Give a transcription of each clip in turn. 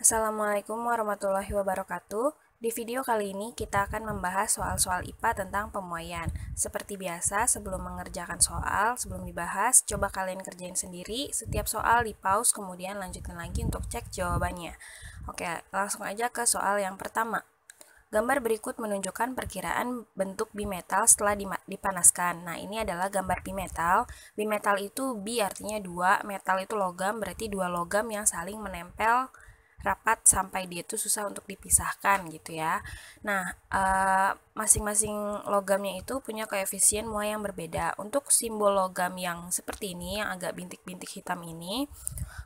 Assalamualaikum warahmatullahi wabarakatuh. Di video kali ini kita akan membahas soal-soal IPA tentang pemuaian. Seperti biasa, sebelum mengerjakan soal, sebelum dibahas, coba kalian kerjain sendiri. Setiap soal di pause, kemudian lanjutkan lagi untuk cek jawabannya. Oke, langsung aja ke soal yang pertama. Gambar berikut menunjukkan perkiraan bentuk bimetal setelah dipanaskan. Nah, ini adalah gambar bimetal. Bimetal itu bi artinya dua, metal itu logam, berarti dua logam yang saling menempel rapat sampai dia itu susah untuk dipisahkan gitu ya. Nah, uh, masing-masing logamnya itu punya koefisien mua yang berbeda. Untuk simbol logam yang seperti ini, yang agak bintik-bintik hitam ini,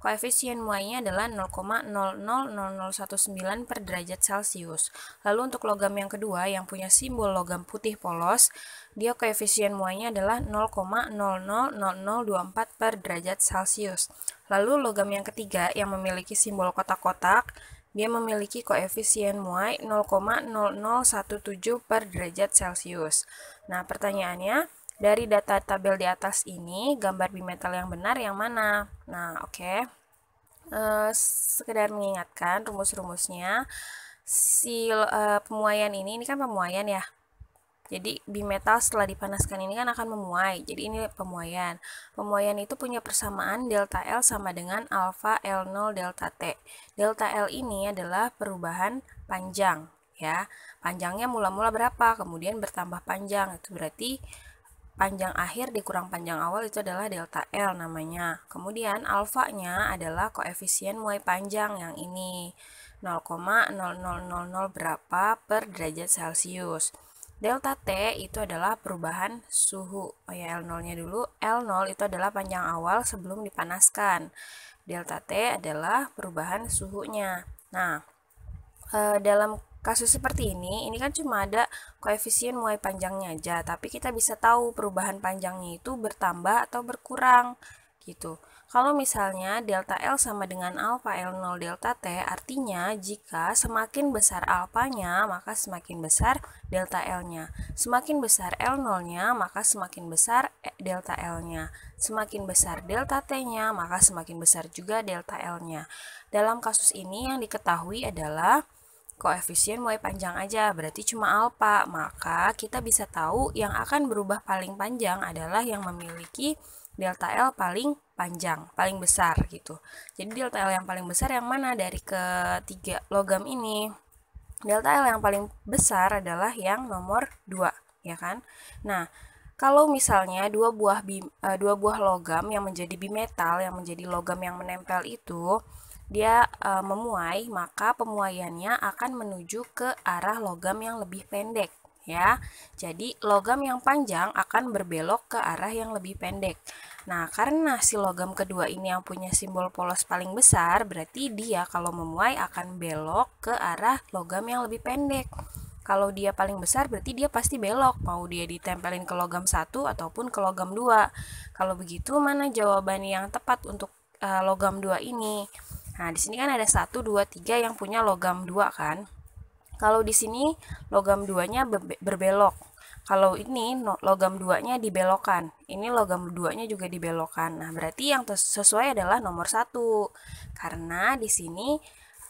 koefisien muanya adalah 0,000019 per derajat Celcius. Lalu untuk logam yang kedua, yang punya simbol logam putih polos, dia koefisien muanya adalah 0,000024 per derajat Celcius. Lalu logam yang ketiga, yang memiliki simbol kotak-kotak, dia memiliki koefisien muai 0,0017 per derajat Celcius. Nah, pertanyaannya, dari data tabel di atas ini, gambar bimetal yang benar yang mana? Nah, oke. Okay. Uh, eh, sekedar mengingatkan rumus-rumusnya, si uh, eh, pemuaian ini, ini kan pemuaian ya, jadi bimetal setelah dipanaskan ini kan akan memuai. Jadi ini pemuaian. Pemuaian itu punya persamaan delta L sama dengan alpha L0 delta T. Delta L ini adalah perubahan panjang ya. Panjangnya mula-mula berapa, kemudian bertambah panjang. Itu berarti panjang akhir dikurang panjang awal itu adalah delta L namanya. Kemudian alfanya adalah koefisien muai panjang yang ini 0,0000 berapa per derajat Celcius. Delta T itu adalah perubahan suhu. Oh ya, L0-nya dulu. L0 itu adalah panjang awal sebelum dipanaskan. Delta T adalah perubahan suhunya. Nah, eh, dalam kasus seperti ini, ini kan cuma ada koefisien mulai panjangnya aja, tapi kita bisa tahu perubahan panjangnya itu bertambah atau berkurang gitu. Kalau misalnya delta L sama dengan alpha L0 delta T, artinya jika semakin besar alfanya, maka semakin besar delta L-nya. Semakin besar L0-nya, maka semakin besar delta L-nya. Semakin besar delta T-nya, maka semakin besar juga delta L-nya. Dalam kasus ini yang diketahui adalah koefisien mulai panjang aja, berarti cuma alpha, Maka kita bisa tahu yang akan berubah paling panjang adalah yang memiliki delta L paling panjang, paling besar gitu. Jadi delta L yang paling besar yang mana dari ketiga logam ini? Delta L yang paling besar adalah yang nomor 2, ya kan? Nah, kalau misalnya dua buah bim, eh, dua buah logam yang menjadi bimetal, yang menjadi logam yang menempel itu dia uh, memuai, maka pemuaiannya akan menuju ke arah logam yang lebih pendek ya. Jadi logam yang panjang akan berbelok ke arah yang lebih pendek. Nah, karena si logam kedua ini yang punya simbol polos paling besar, berarti dia kalau memuai akan belok ke arah logam yang lebih pendek. Kalau dia paling besar berarti dia pasti belok, mau dia ditempelin ke logam satu ataupun ke logam dua. Kalau begitu mana jawaban yang tepat untuk uh, logam dua ini? Nah, di sini kan ada satu, dua, tiga yang punya logam dua, kan? Kalau di sini logam duanya berbelok. Kalau ini logam duanya dibelokkan. Ini logam duanya juga dibelokkan. Nah, berarti yang sesuai adalah nomor satu Karena di sini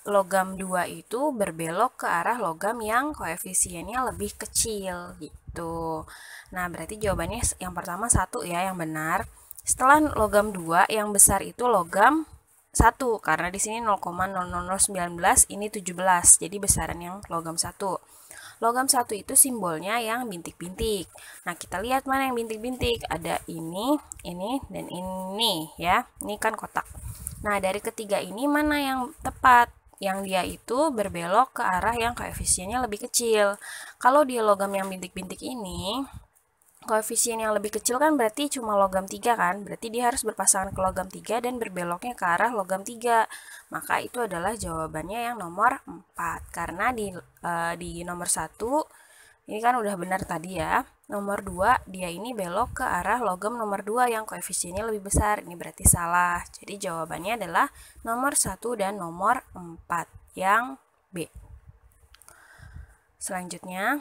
logam dua itu berbelok ke arah logam yang koefisiennya lebih kecil gitu. Nah, berarti jawabannya yang pertama satu ya yang benar. Setelah logam dua yang besar itu logam 1 karena di sini 0,00019 ini 17 jadi besaran yang logam 1 logam 1 itu simbolnya yang bintik-bintik nah kita lihat mana yang bintik-bintik ada ini, ini, dan ini ya ini kan kotak nah dari ketiga ini mana yang tepat yang dia itu berbelok ke arah yang koefisiennya lebih kecil kalau dia logam yang bintik-bintik ini koefisien yang lebih kecil kan berarti cuma logam 3 kan, berarti dia harus berpasangan ke logam 3 dan berbeloknya ke arah logam 3. Maka itu adalah jawabannya yang nomor 4, karena di, uh, di nomor 1 ini kan udah benar tadi ya. Nomor 2 dia ini belok ke arah logam nomor 2 yang koefisiennya lebih besar, ini berarti salah. Jadi jawabannya adalah nomor 1 dan nomor 4 yang B. Selanjutnya,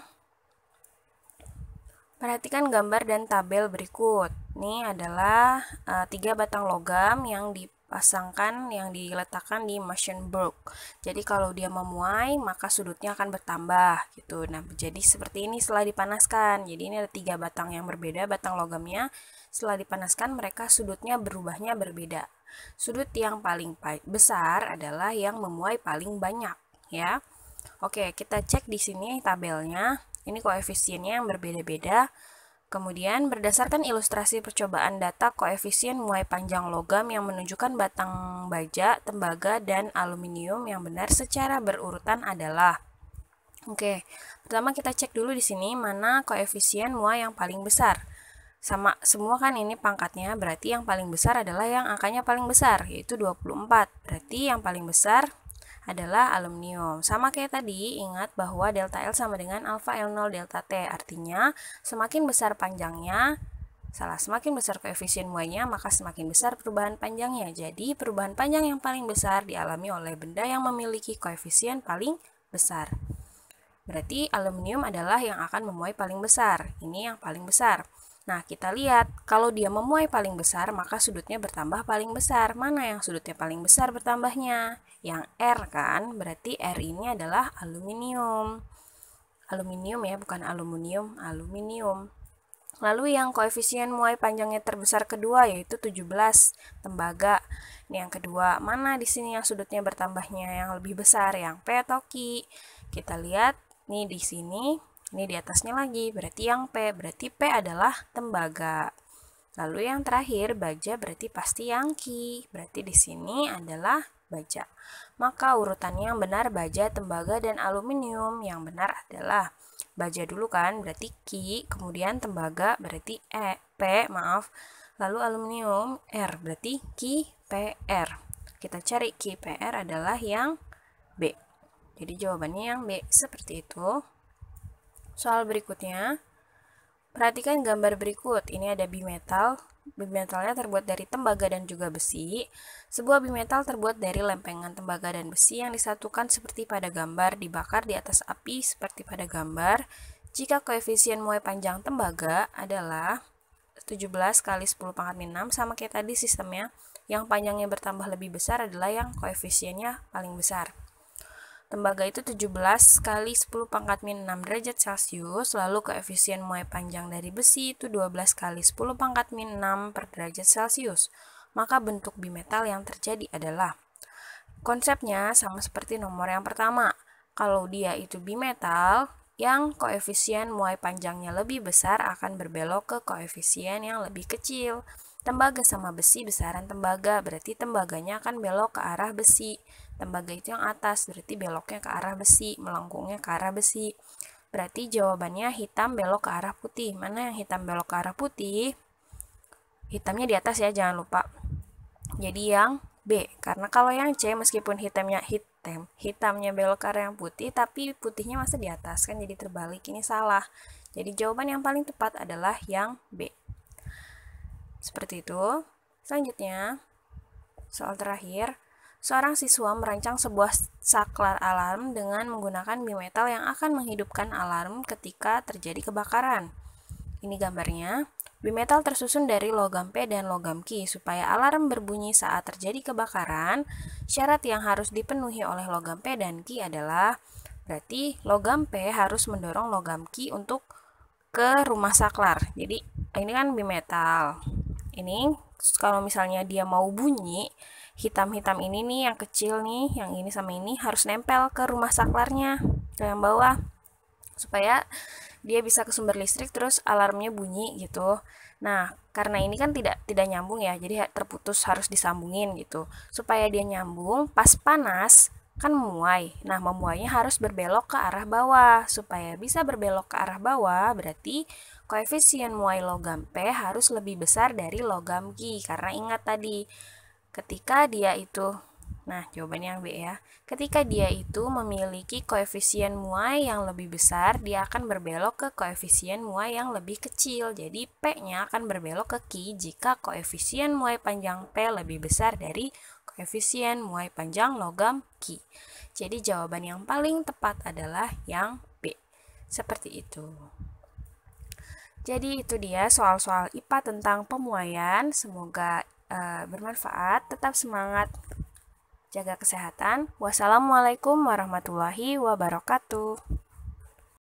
Perhatikan gambar dan tabel berikut. Ini adalah uh, tiga batang logam yang dipasangkan, yang diletakkan di machine Maschenberg. Jadi kalau dia memuai, maka sudutnya akan bertambah gitu. Nah, jadi seperti ini setelah dipanaskan. Jadi ini ada tiga batang yang berbeda, batang logamnya. Setelah dipanaskan, mereka sudutnya berubahnya berbeda. Sudut yang paling besar adalah yang memuai paling banyak, ya. Oke, kita cek di sini tabelnya. Ini koefisiennya yang berbeda-beda. Kemudian berdasarkan ilustrasi percobaan data koefisien muai panjang logam yang menunjukkan batang baja, tembaga, dan aluminium yang benar secara berurutan adalah Oke, pertama kita cek dulu di sini mana koefisien muai yang paling besar. Sama semua kan ini pangkatnya, berarti yang paling besar adalah yang angkanya paling besar, yaitu 24. Berarti yang paling besar adalah aluminium. Sama kayak tadi, ingat bahwa delta L sama dengan alfa L0 delta T. Artinya, semakin besar panjangnya, Salah semakin besar koefisien y maka semakin besar perubahan panjangnya. Jadi, perubahan panjang yang paling besar dialami oleh benda yang memiliki koefisien paling besar. Berarti aluminium adalah yang akan memuai paling besar. Ini yang paling besar. Nah, kita lihat, kalau dia memuai paling besar, maka sudutnya bertambah paling besar. Mana yang sudutnya paling besar bertambahnya? Yang R kan, berarti R ini adalah aluminium. Aluminium ya, bukan aluminium, aluminium. Lalu yang koefisien muai panjangnya terbesar kedua yaitu 17, tembaga. Ini yang kedua, mana di sini yang sudutnya bertambahnya yang lebih besar, yang P atau Q? Kita lihat, nih di sini ini di atasnya lagi, berarti yang P, berarti P adalah tembaga. Lalu yang terakhir, baja berarti pasti yang Ki, berarti di sini adalah baja. Maka urutannya yang benar baja, tembaga, dan aluminium. Yang benar adalah baja dulu kan, berarti Ki, kemudian tembaga berarti E, P, maaf. Lalu aluminium R, berarti Ki, P, R. Kita cari Ki, P, R adalah yang B. Jadi jawabannya yang B, seperti itu. Soal berikutnya, perhatikan gambar berikut. Ini ada bimetal. Bimetalnya terbuat dari tembaga dan juga besi. Sebuah bimetal terbuat dari lempengan tembaga dan besi yang disatukan seperti pada gambar dibakar di atas api seperti pada gambar. Jika koefisien muai panjang tembaga adalah 17 kali 10 pangkat min 6 sama kayak tadi sistemnya yang panjangnya bertambah lebih besar adalah yang koefisiennya paling besar. Tembaga itu 17 kali 10 pangkat min 6 derajat Celcius, lalu koefisien muai panjang dari besi itu 12 kali 10 pangkat min 6 per derajat Celcius. Maka bentuk bimetal yang terjadi adalah Konsepnya sama seperti nomor yang pertama. Kalau dia itu bimetal, yang koefisien muai panjangnya lebih besar akan berbelok ke koefisien yang lebih kecil. Tembaga sama besi besaran tembaga, berarti tembaganya akan belok ke arah besi. Tembaga itu yang atas, berarti beloknya ke arah besi, melengkungnya ke arah besi. Berarti jawabannya hitam belok ke arah putih. Mana yang hitam belok ke arah putih? Hitamnya di atas ya, jangan lupa. Jadi yang B, karena kalau yang C meskipun hitamnya hitam, hitamnya belok ke arah yang putih, tapi putihnya masih di atas kan jadi terbalik, ini salah. Jadi jawaban yang paling tepat adalah yang B. Seperti itu. Selanjutnya, soal terakhir. Seorang siswa merancang sebuah saklar alarm dengan menggunakan bimetal yang akan menghidupkan alarm ketika terjadi kebakaran. Ini gambarnya. Bimetal tersusun dari logam P dan logam Q supaya alarm berbunyi saat terjadi kebakaran. Syarat yang harus dipenuhi oleh logam P dan Q adalah berarti logam P harus mendorong logam Q untuk ke rumah saklar. Jadi ini kan bimetal ini kalau misalnya dia mau bunyi hitam-hitam ini nih yang kecil nih yang ini sama ini harus nempel ke rumah saklarnya ke yang bawah supaya dia bisa ke sumber listrik terus alarmnya bunyi gitu nah karena ini kan tidak tidak nyambung ya jadi terputus harus disambungin gitu supaya dia nyambung pas panas kan memuai. Nah, memuainya harus berbelok ke arah bawah. Supaya bisa berbelok ke arah bawah, berarti koefisien muai logam P harus lebih besar dari logam Q. Karena ingat tadi, ketika dia itu, nah jawabannya yang B ya, ketika dia itu memiliki koefisien muai yang lebih besar, dia akan berbelok ke koefisien muai yang lebih kecil. Jadi P-nya akan berbelok ke Q jika koefisien muai panjang P lebih besar dari efisien, muai panjang, logam, ki. Jadi jawaban yang paling tepat adalah yang B. Seperti itu. Jadi itu dia soal-soal IPA tentang pemuaian. Semoga uh, bermanfaat. Tetap semangat. Jaga kesehatan. Wassalamualaikum warahmatullahi wabarakatuh.